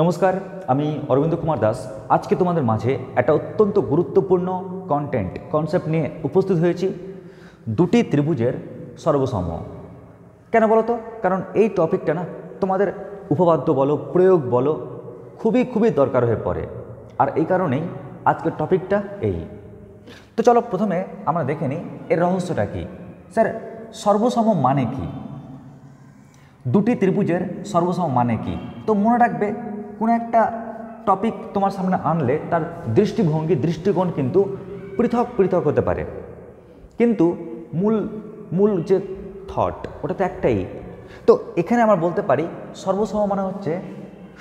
নমস্কার আমি অরবিন্দ কুমার দাস আজকে তোমাদের মাঝে একটা অত্যন্ত গুরুত্বপূর্ণ কন্টেন্ট কনসেপ্ট নিয়ে উপস্থিত হয়েছি দুটি ত্রিভুজের সর্বসম কেন বলো তো কারণ এই টপিকটা না তোমাদের উপপাদ্য বলো প্রয়োগ বলো খুবই খুবই দরকার হয়ে পড়ে আর এই কারণেই আজকের টপিকটা এই তো চলো প্রথমে আমরা দেখে নিই এর রহস্যটা কী স্যার সর্বসম মানে কি দুটি ত্রিভুজের সর্বসম মানে কি তো মনে রাখবে কোনো একটা টপিক তোমার সামনে আনলে তার দৃষ্টিভঙ্গি দৃষ্টিকোণ কিন্তু পৃথক পৃথক হতে পারে কিন্তু মূল মূল যে থট ওটা তো একটাই তো এখানে আমরা বলতে পারি সর্বসম মানে হচ্ছে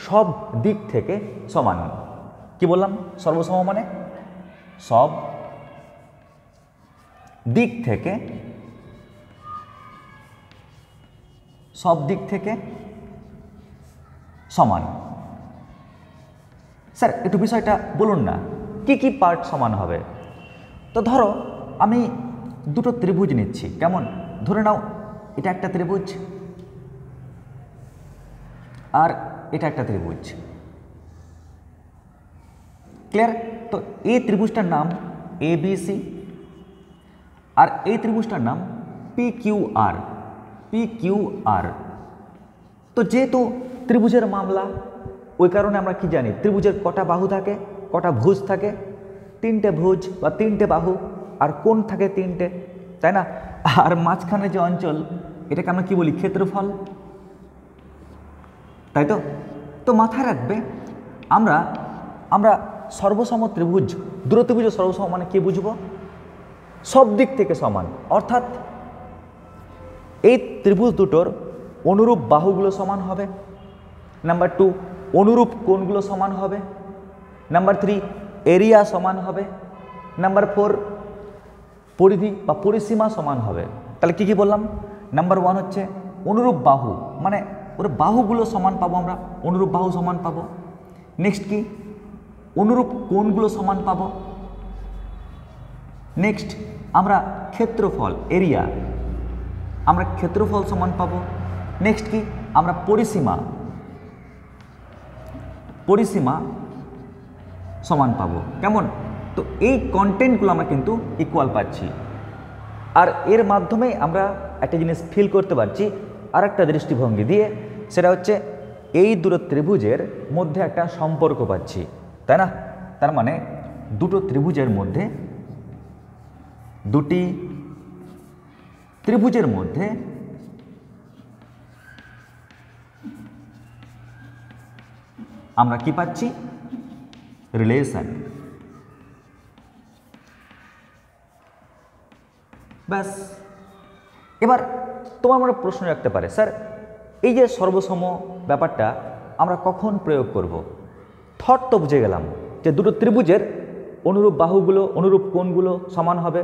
সব দিক থেকে সমান কি বললাম সর্বসম মানে সব দিক থেকে সব দিক থেকে সমান স্যার একটু বিষয়টা বলুন না কি কি পার্ট সমান হবে তো ধরো আমি দুটো ত্রিভুজ নিচ্ছি কেমন ধরে নাও এটা একটা ত্রিভুজ আর এটা একটা ত্রিভুজ ক্লিয়ার তো এই ত্রিভুজটার নাম এ সি আর এই ত্রিভুজটার নাম P Q R P Q R তো যেহেতু ত্রিভুজের মামলা ওই কারণে আমরা কি জানি ত্রিভুজের কটা বাহু থাকে কটা ভুজ থাকে তিনটে ভুজ বা তিনটে বাহু আর কোন থাকে তিনটে তাই না আর মাঝখানে যে অঞ্চল এটাকে আমরা কি বলি ক্ষেত্রফল তাই তো তো মাথায় রাখবে আমরা আমরা সর্বসম ত্রিভুজ দূরত্রিভুজ সর্বসম মানে কী বুঝবো সব দিক থেকে সমান অর্থাৎ এই ত্রিভুজ দুটোর অনুরূপ বাহুগুলো সমান হবে নাম্বার টু অনুরূপ কোনগুলো সমান হবে নাম্বার থ্রি এরিয়া সমান হবে নাম্বার ফোর পরিধি বা পরিসীমা সমান হবে তাহলে কি কি বললাম নাম্বার ওয়ান হচ্ছে অনুরূপ বাহু মানে ওর বাহুগুলো সমান পাবো আমরা অনুরূপ বাহু সমান পাবো নেক্সট কি অনুরূপ কোণগুলো সমান পাবো নেক্সট আমরা ক্ষেত্রফল এরিয়া আমরা ক্ষেত্রফল সমান পাবো নেক্সট কি আমরা পরিসীমা পরিসীমা সমান পাবো কেমন তো এই কন্টেন্টগুলো আমরা কিন্তু ইকুয়াল পাচ্ছি আর এর মাধ্যমে আমরা একটা জিনিস ফিল করতে পারছি আর একটা দৃষ্টিভঙ্গি দিয়ে সেটা হচ্ছে এই দুটো ত্রিভুজের মধ্যে একটা সম্পর্ক পাচ্ছি তাই না তার মানে দুটো ত্রিভুজের মধ্যে দুটি ত্রিভুজের মধ্যে আমরা কি পাচ্ছি রিলেশন ব্যাস এবার তোমার মনে প্রশ্ন রাখতে পারে স্যার এই যে সর্বসম ব্যাপারটা আমরা কখন প্রয়োগ করব। থট তো বুঝে গেলাম যে দুটো ত্রিভুজের অনুরূপ বাহুগুলো অনুরূপ কোণগুলো সমান হবে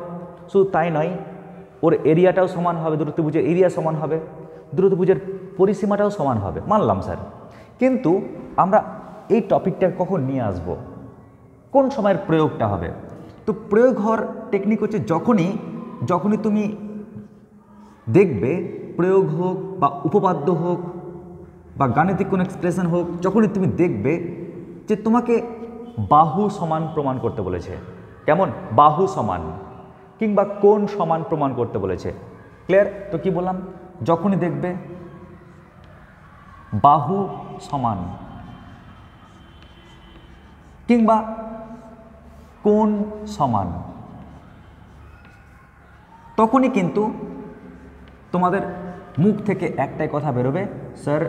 শুধু তাই নয় ওর এরিয়াটাও সমান হবে দুটো ত্রিভুজের এরিয়া সমান হবে দুটো ত্রিভুজের পরিসীমাটাও সমান হবে মানলাম স্যার কিন্তু আমরা এই টপিকটা কখন নিয়ে আসব কোন সময়ের প্রয়োগটা হবে তো প্রয়োগ হওয়ার টেকনিক হচ্ছে যখনই যখনই তুমি দেখবে প্রয়োগ হোক বা উপপাদ্য হোক বা গাণিতিক কোনো এক্সপ্রেশন হোক যখনই তুমি দেখবে যে তোমাকে বাহু সমান প্রমাণ করতে বলেছে কেমন বাহু সমান কিংবা কোন সমান প্রমাণ করতে বলেছে ক্লিয়ার তো কি বললাম যখনই দেখবে বাহু সমান কিংবা কোন সমান তখনই কিন্তু তোমাদের মুখ থেকে একটাই কথা বেরোবে স্যার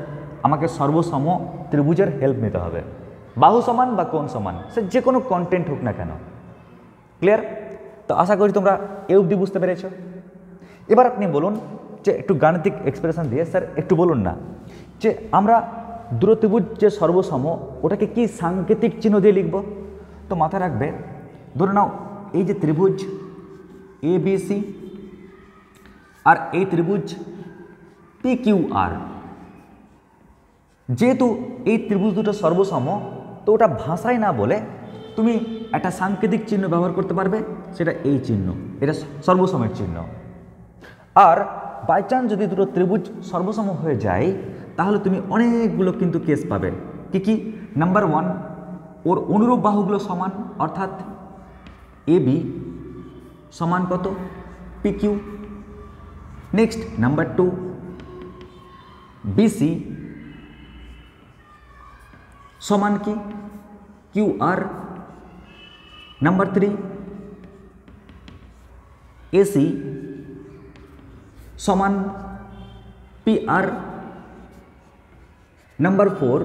আমাকে সর্বসম ত্রিভুজের হেল্প নিতে হবে বাহু সমান বা কোন সমান সে যে কোনো কন্টেন্ট হোক না কেন ক্লিয়ার তো আশা করি তোমরা এ অবধি বুঝতে পেরেছ এবার আপনি বলুন যে একটু গাণিতিক এক্সপ্রেশন দিয়ে স্যার একটু বলুন না যে আমরা দ্রুতবুজ যে সর্বসম ওটাকে কি সাংকেতিক চিহ্ন দিয়ে লিখব তো মাথায় রাখবে ধরে নাও এই যে ত্রিভুজ এ বি সি আর এই ত্রিভুজ পি কিউ আর যেহেতু এই ত্রিভুজ দুটো সর্বসম তো ওটা ভাষায় না বলে তুমি একটা সাংকেতিক চিহ্ন ব্যবহার করতে পারবে সেটা এই চিহ্ন এটা সর্বসমের চিহ্ন আর বাই চান্স যদি দুটো ত্রিভুজ সর্বসম হয়ে যায় তাহলে তুমি অনেকগুলো কিন্তু কেস পাবে কি কি নাম্বার ওয়ান ওর অনুরূপ বাহুগুলো সমান অর্থাৎ এ বি সমান কত P Q next number two BC সমান কি Q R number three AC সমান পি আর নাম্বার ফোর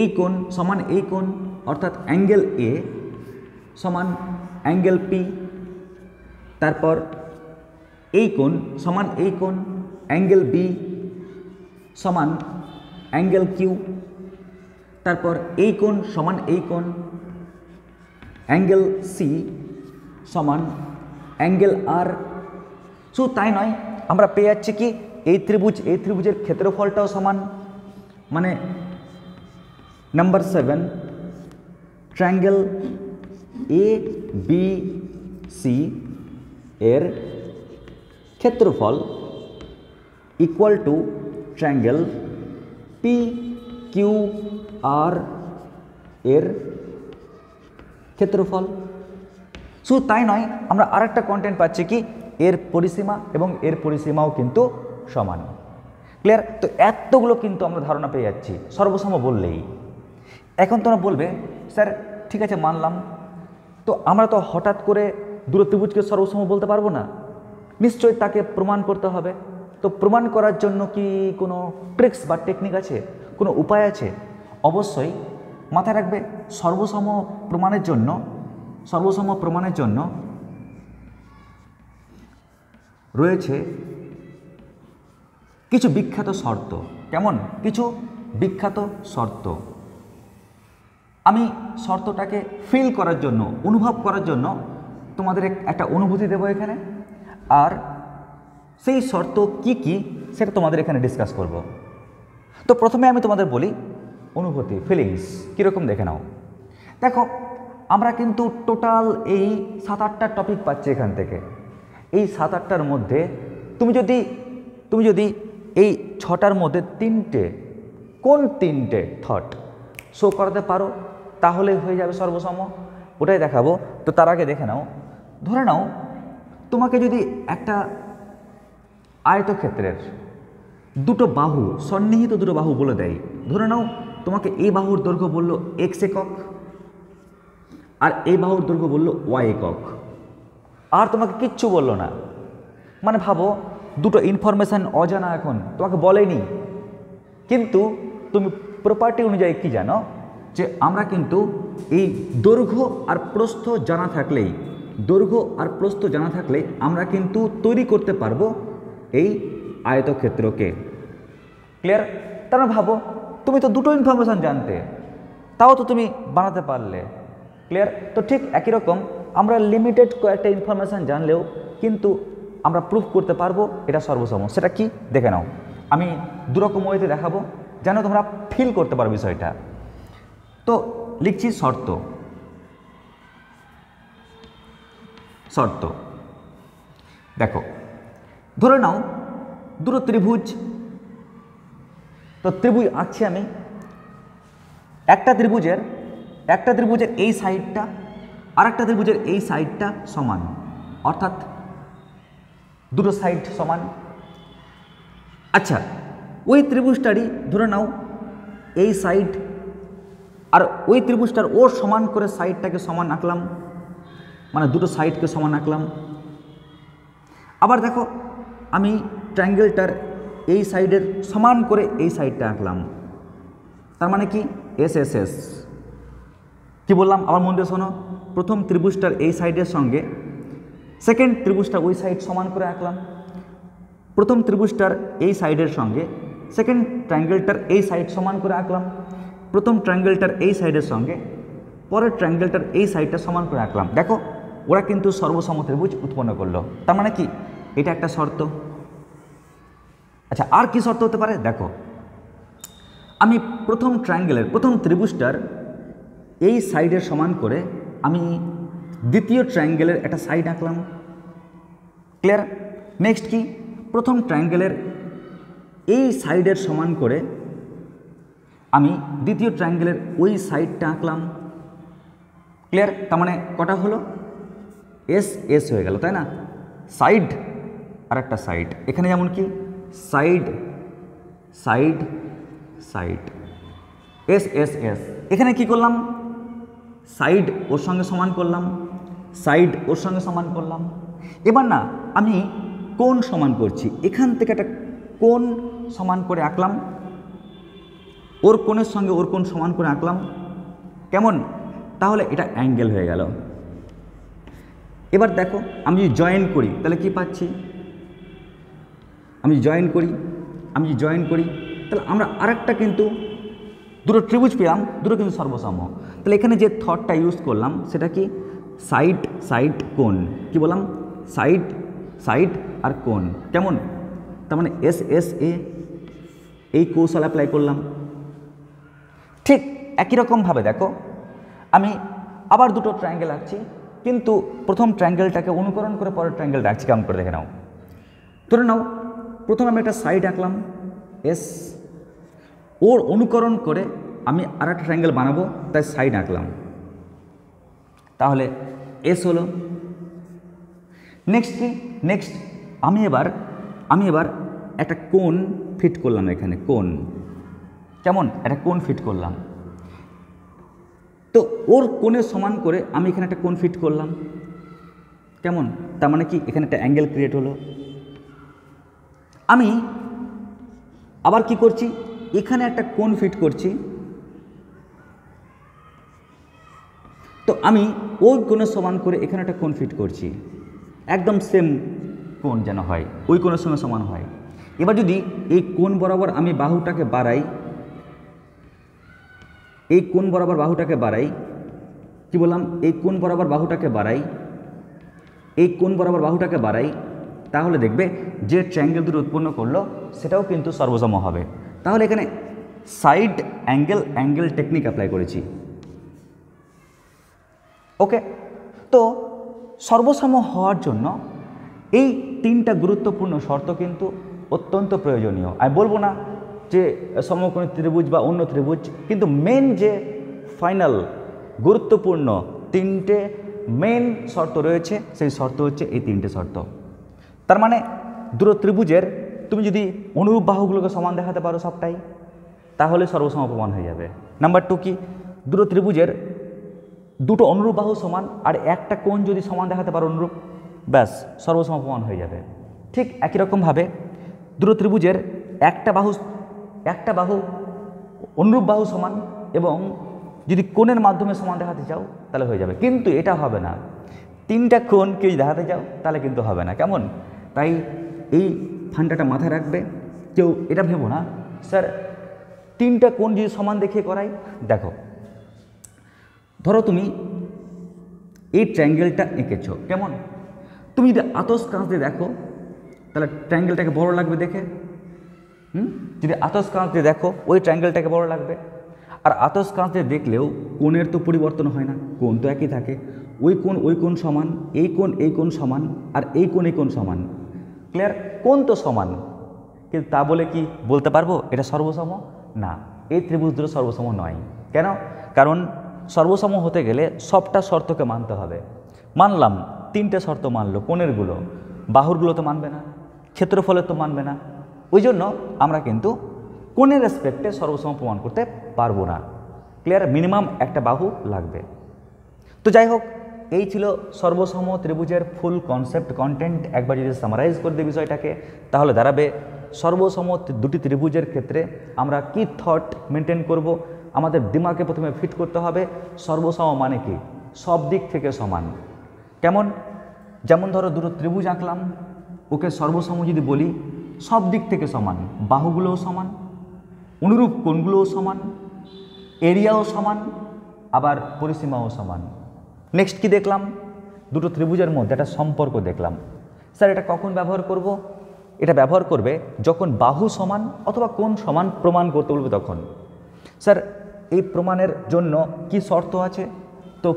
এই কোণ সমান এই কোণ অর্থাৎ অ্যাঙ্গেল এ সমান অ্যাঙ্গেল পি তারপর এই কোণ সমান এই কোণ অ্যাঙ্গেল বি সমান অ্যাঙ্গেল কিউ তারপর এই কোণ সমান এই কোণ অ্যাঙ্গেল সি সমান অ্যাঙ্গেল আর শুধু তাই নয় আমরা পেয়ে যাচ্ছি কি এই ত্রিভুজ এই ত্রিভুজের ক্ষেত্রফলটাও সমান মানে number seven triangle A B C এর ক্ষেত্রফল equal to triangle P Q R এর ক্ষেত্রফল শুধু তাই নয় আমরা আরেকটা কন্টেন্ট পাচ্ছি কি এর পরিসীমা এবং এর পরিসীমাও কিন্তু সমান ক্লিয়ার তো এতগুলো কিন্তু আমরা ধারণা পেয়ে যাচ্ছি সর্বসম বললেই এখন তোমরা বলবে স্যার ঠিক আছে মানলাম তো আমরা তো হঠাৎ করে দূরত্ববুজকে সর্বসম বলতে পারবো না নিশ্চয়ই তাকে প্রমাণ করতে হবে তো প্রমাণ করার জন্য কি কোনো ট্রিক্স বা টেকনিক আছে কোনো উপায় আছে অবশ্যই মাথায় রাখবে সর্বসম প্রমাণের জন্য সর্বসম প্রমাণের জন্য রয়েছে কিছু বিখ্যাত শর্ত কেমন কিছু বিখ্যাত শর্ত আমি শর্তটাকে ফিল করার জন্য অনুভব করার জন্য তোমাদের একটা অনুভূতি দেব এখানে আর সেই শর্ত কি কি সেটা তোমাদের এখানে ডিসকাস করব তো প্রথমে আমি তোমাদের বলি অনুভূতি ফিলিংস কীরকম দেখে নাও দেখো আমরা কিন্তু টোটাল এই সাত আটটা টপিক পাচ্ছি এখান থেকে এই সাত আটটার মধ্যে তুমি যদি তুমি যদি এই ছটার মধ্যে তিনটে কোন তিনটে থট শো করাতে পারো তাহলে হয়ে যাবে সর্বসম ওটাই দেখাবো তো তার আগে দেখে নাও ধরে নাও তোমাকে যদি একটা আয়তক্ষেত্রের দুটো বাহু সন্নিহিত দুটো বাহু বলে দেয় ধরে নাও তোমাকে এই বাহুর দৈর্ঘ্য বলল এক্স একক আর এই বাহুর দৈর্ঘ্য বলল ওয়াই একক আর তোমাকে কিচ্ছু বলল না মানে ভাবো দুটো ইনফরমেশান অজানা এখন তোমাকে বলেনি কিন্তু তুমি প্রপার্টি অনুযায়ী কি জানো যে আমরা কিন্তু এই দৈর্ঘ্য আর প্রস্থ জানা থাকলেই দৈর্ঘ্য আর প্রস্থ জানা থাকলে আমরা কিন্তু তৈরি করতে পারবো এই আয়তক্ষেত্রকে ক্লিয়ার তারা ভাবো তুমি তো দুটো ইনফরমেশান জানতে তাও তো তুমি বানাতে পারলে ক্লিয়ার তো ঠিক একই রকম আমরা লিমিটেড কয়েকটা ইনফরমেশান জানলেও কিন্তু আমরা প্রুফ করতে পারবো এটা সর্বসম সেটা কি দেখে নাও আমি দুরকম ওয়েতে দেখাবো যেন তোমরা ফিল করতে পারো বিষয়টা তো লিখছি শর্ত শর্ত দেখো ধরে নাও দুটো ত্রিভুজ তো ত্রিভুজ আঁকছি আমি একটা ত্রিভুজের একটা ত্রিভুজের এই সাইডটা আর একটা ত্রিভুজের এই সাইডটা সমান অর্থাৎ দুটো সাইড সমান আচ্ছা ওই ত্রিভুজটারই ধরে নাও এই সাইড আর ওই ত্রিভুজটার ওর সমান করে সাইডটাকে সমান আঁকলাম মানে দুটো সাইডকে সমান আঁকলাম আবার দেখো আমি ট্রায়াঙ্গেলটার এই সাইডের সমান করে এই সাইডটা আঁকলাম তার মানে কি এস এস এস কী বললাম আবার মন্দির শোনো প্রথম ত্রিভুজটার এই সাইডের সঙ্গে সেকেন্ড ত্রিভুজটা ওই সাইড সমান করে আঁকলাম প্রথম ত্রিভুজটার এই সাইডের সঙ্গে সেকেন্ড ট্রাঙ্গেলটার এই সাইড সমান করে আঁকলাম প্রথম ট্রাঙ্গেলটার এই সাইডের সঙ্গে পরের ট্রাঙ্গেলটার এই সাইডটা সমান করে আঁকলাম দেখো ওরা কিন্তু সর্বসম ত্রিভুজ উৎপন্ন করলো তার মানে কি এটা একটা শর্ত আচ্ছা আর কি শর্ত হতে পারে দেখো আমি প্রথম ট্রায়াঙ্গেলের প্রথম ত্রিভুজটার এই সাইডের সমান করে আমি দ্বিতীয় ট্রায়াঙ্গেলের একটা সাইড আঁকলাম ক্লিয়ার নেক্সট কি প্রথম ট্রায়াঙ্গেলের এই সাইডের সমান করে আমি দ্বিতীয় ট্রায়াঙ্গেলের ওই সাইডটা আঁকলাম ক্লিয়ার তার মানে কটা হলো এস এস হয়ে গেল তাই না সাইড আর একটা সাইড এখানে যেমন কি side side side S S S এখানে কি করলাম সাইড ওর সঙ্গে সমান করলাম সাইড ওর সঙ্গে সমান করলাম এবার না আমি কোন সমান করছি এখান থেকে একটা কোন সমান করে আঁকলাম ওর কোণের সঙ্গে ওর কোন সমান করে আঁকলাম কেমন তাহলে এটা অ্যাঙ্গেল হয়ে গেল এবার দেখো আমি যদি জয়েন করি তাহলে কি পাচ্ছি আমি জয়েন করি আমি যদি জয়েন করি তাহলে আমরা আরেকটা কিন্তু দুটো ত্রিভুজ পেলাম দুটো কিন্তু সর্বসম্ম তাহলে এখানে যে থটটা ইউজ করলাম সেটা কি সাইট সাইট কোন কি বললাম সাইট সাইট আর কোন কেমন তার মানে এস এস এ এই কৌশল অ্যাপ্লাই করলাম ঠিক একই রকমভাবে দেখো আমি আবার দুটো ট্রায়াঙ্গেল আঁকছি কিন্তু প্রথম ট্রায়াঙ্গেলটাকে অনুকরণ করে পরের ট্রায়াঙ্গেলটা আঁকছি কেমন করে দেখে নাও ধরে নাও প্রথমে আমি একটা সাইড আঁকলাম এস ওর অনুকরণ করে আমি আর একটা ট্রায়াঙ্গেল বানাবো তাই সাইড আঁকলাম তাহলে এস হলো নেক্সট কি নেক্সট আমি এবার আমি এবার একটা কোন ফিট করলাম এখানে কোন কেমন একটা কোন ফিট করলাম তো ওর কোণে সমান করে আমি এখানে একটা কোন ফিট করলাম কেমন তার মানে কি এখানে একটা অ্যাঙ্গেল ক্রিয়েট হলো আমি আবার কি করছি এখানে একটা কোন ফিট করছি তো আমি ওই কোণের সমান করে এখানে একটা কোণ ফিট করছি একদম সেম কোণ যেন হয় ওই কোণের সঙ্গে সমান হয় এবার যদি এই কোণ বরাবর আমি বাহুটাকে বাড়াই এই কোণ বরাবর বাহুটাকে বাড়াই কি বললাম এই কোণ বরাবর বাহুটাকে বাড়াই এই কোণ বরাবর বাহুটাকে বাড়াই তাহলে দেখবে যে ট্র্যাঙ্গেল দুটো উৎপন্ন করলো সেটাও কিন্তু সর্বসম হবে তাহলে এখানে side angle angle technique apply করেছি ওকে তো সর্বসম হওয়ার জন্য এই তিনটা গুরুত্বপূর্ণ শর্ত কিন্তু অত্যন্ত প্রয়োজনীয় আমি বলবো না যে সমকোণী ত্রিভুজ বা অন্য ত্রিভুজ কিন্তু মেন যে ফাইনাল গুরুত্বপূর্ণ তিনটে মেন শর্ত রয়েছে সেই শর্ত হচ্ছে এই তিনটে শর্ত তার মানে দুটো ত্রিভুজের তুমি যদি অনুরূপ বাহুগুলোকে সমান দেখাতে পারো সবটাই তাহলে সর্বসম প্রমাণ হয়ে যাবে নাম্বার টু কি দুটো ত্রিভুজের দুটো অনুরূপ বাহু সমান আর একটা কোণ যদি সমান দেখাতে পারো অনুরূপ ব্যাস সর্বসম প্রমাণ হয়ে যাবে ঠিক একই রকমভাবে দুটো ত্রিভুজের একটা বাহু একটা বাহু অনুরূপ বাহু সমান এবং যদি কোণের মাধ্যমে সমান দেখাতে চাও তাহলে হয়ে যাবে কিন্তু এটা হবে না তিনটা কোণ কেউ যদি দেখাতে চাও তাহলে কিন্তু হবে না কেমন তাই এই ফান্ডাটা মাথায় রাখবে কেউ এটা ভেবো না স্যার তিনটা কোণ যদি সমান দেখিয়ে করাই দেখো ধরো তুমি এই ট্র্যাঙ্গেলটা এঁকেছ কেমন তুমি যদি আতস কাঁচ দিয়ে দেখো তাহলে ট্র্যাঙ্গেলটাকে বড় লাগবে দেখে হুম যদি আতস কাঁচ দিয়ে দেখো ওই ট্র্যাঙ্গেলটাকে বড় লাগবে আর আতস কাঁচ দিয়ে দেখলেও কোণের তো পরিবর্তন হয় না কোণ তো একই থাকে ওই কোণ ওই কোণ সমান এই কোণ এই কোণ সমান আর এই কোণ এই কোণ সমান ক্লিয়ার কোণ তো সমান কিন্তু তা বলে কি বলতে পারবো এটা সর্বসম না এই ত্রিভুজ দুটো সর্বসম নয় কেন কারণ সর্বসম হতে গেলে সবটা শর্তকে মানতে হবে মানলাম তিনটে শর্ত মানলো কোনেরগুলো বাহুরগুলো তো মানবে না ক্ষেত্রফলে তো মানবে না ওই জন্য আমরা কিন্তু কোণের রেসপেক্টে সর্বসম প্রমাণ করতে পারবো না ক্লিয়ার মিনিমাম একটা বাহু লাগবে তো যাই হোক এই ছিল সর্বসম ত্রিভুজের ফুল কনসেপ্ট কন্টেন্ট একবার যদি সামারাইজ করে দিই বিষয়টাকে তাহলে দাঁড়াবে সর্বসম দুটি ত্রিভুজের ক্ষেত্রে আমরা কি থট মেনটেন করব আমাদের দিমাকে প্রথমে ফিট করতে হবে সর্বসম মানে কি সব দিক থেকে সমান কেমন যেমন ধরো দুটো ত্রিভুজ আঁকলাম ওকে সর্বসম যদি বলি সব দিক থেকে সমান বাহুগুলোও সমান অনুরূপ কোণগুলোও সমান এরিয়াও সমান আবার পরিসীমাও সমান নেক্সট কি দেখলাম দুটো ত্রিভুজের মধ্যে একটা সম্পর্ক দেখলাম স্যার এটা কখন ব্যবহার করব এটা ব্যবহার করবে যখন বাহু সমান অথবা কোন সমান প্রমাণ করতে বলবে তখন স্যার এই প্রমাণের জন্য কি শর্ত আছে তো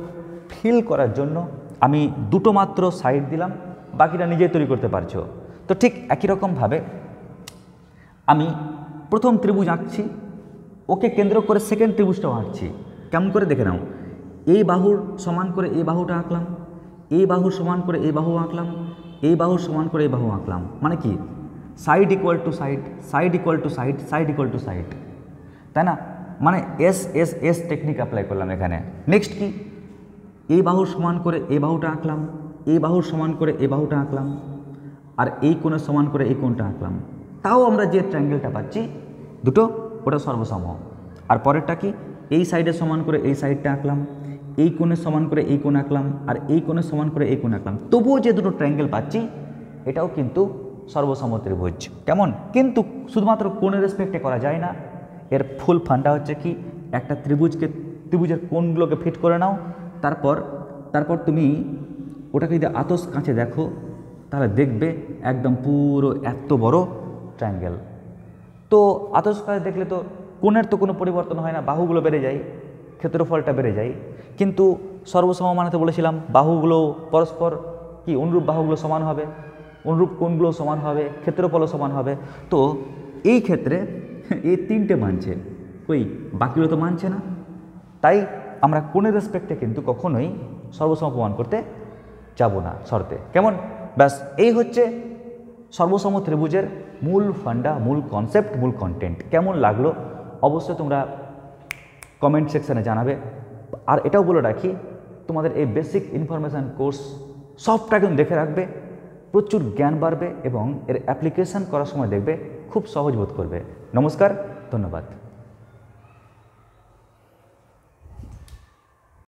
ফিল করার জন্য আমি দুটো মাত্র সাইড দিলাম বাকিটা নিজেই তৈরি করতে পারছো তো ঠিক একই রকমভাবে আমি প্রথম ত্রিভুজ আঁকছি ওকে কেন্দ্র করে সেকেন্ড ত্রিভুজটাও আঁকছি কেমন করে দেখে নাও এই বাহুর সমান করে এই বাহুটা আঁকলাম এই বাহুর সমান করে এই বাহু আঁকলাম এই বাহুর সমান করে এই বাহু আঁকলাম মানে কি side equal to side side equal to side side equal to side তাই না মানে S S S technique apply করলাম এখানে নেক্সট কি এই বাহু সমান করে এ বাহুটা আঁকলাম এই বাহুর সমান করে এ বাহুটা আঁকলাম আর এই কোণের সমান করে এই কোণটা আঁকলাম তাও আমরা যে ট্র্যাঙ্গেলটা পাচ্ছি দুটো ওটা সর্বসম আর পরেরটা কি এই সাইডে সমান করে এই সাইডটা আঁকলাম এই কোণে সমান করে এই কোণ আঁকলাম আর এই কোণে সমান করে এই কোণ আঁকলাম তবুও যে দুটো ট্র্যাঙ্গেল পাচ্ছি এটাও কিন্তু সর্বসম্মতির ভোজ কেমন কিন্তু শুধুমাত্র কোণের রেসপেক্টে করা যায় না এর ফুল ফান্ডা হচ্ছে কি একটা ত্রিভুজকে ত্রিভুজের কোনগুলোকে ফিট করে নাও তারপর তারপর তুমি ওটাকে যদি আতস কাঁচে দেখো তাহলে দেখবে একদম পুরো এত বড় ট্রায়াঙ্গেল তো আতস কাঁচে দেখলে তো কোণের তো কোনো পরিবর্তন হয় না বাহুগুলো বেড়ে যায় ক্ষেত্রফলটা বেড়ে যায় কিন্তু সর্বসম মানাতে বলেছিলাম বাহুগুলো পরস্পর কি অনুরূপ বাহুগুলো সমান হবে অনুরূপ কোণগুলো সমান হবে ক্ষেত্রফলও সমান হবে তো এই ক্ষেত্রে এ তিনটে মানছে ওই বাকিরও তো মানছে না তাই আমরা কোন রেসপেক্টে কিন্তু কখনোই সর্বসম প্রমাণ করতে যাব না শর্তে কেমন ব্যাস এই হচ্ছে সর্বসম ত্রিভুজের মূল ফান্ডা মূল কনসেপ্ট মূল কন্টেন্ট কেমন লাগলো অবশ্যই তোমরা কমেন্ট সেকশানে জানাবে আর এটাও বলে রাখি তোমাদের এই বেসিক ইনফরমেশান কোর্স সবটা কিন্তু দেখে রাখবে প্রচুর জ্ঞান বাড়বে এবং এর অ্যাপ্লিকেশান করার সময় দেখবে খুব সহজ বোধ করবে नमस्कार धन्यवाद तो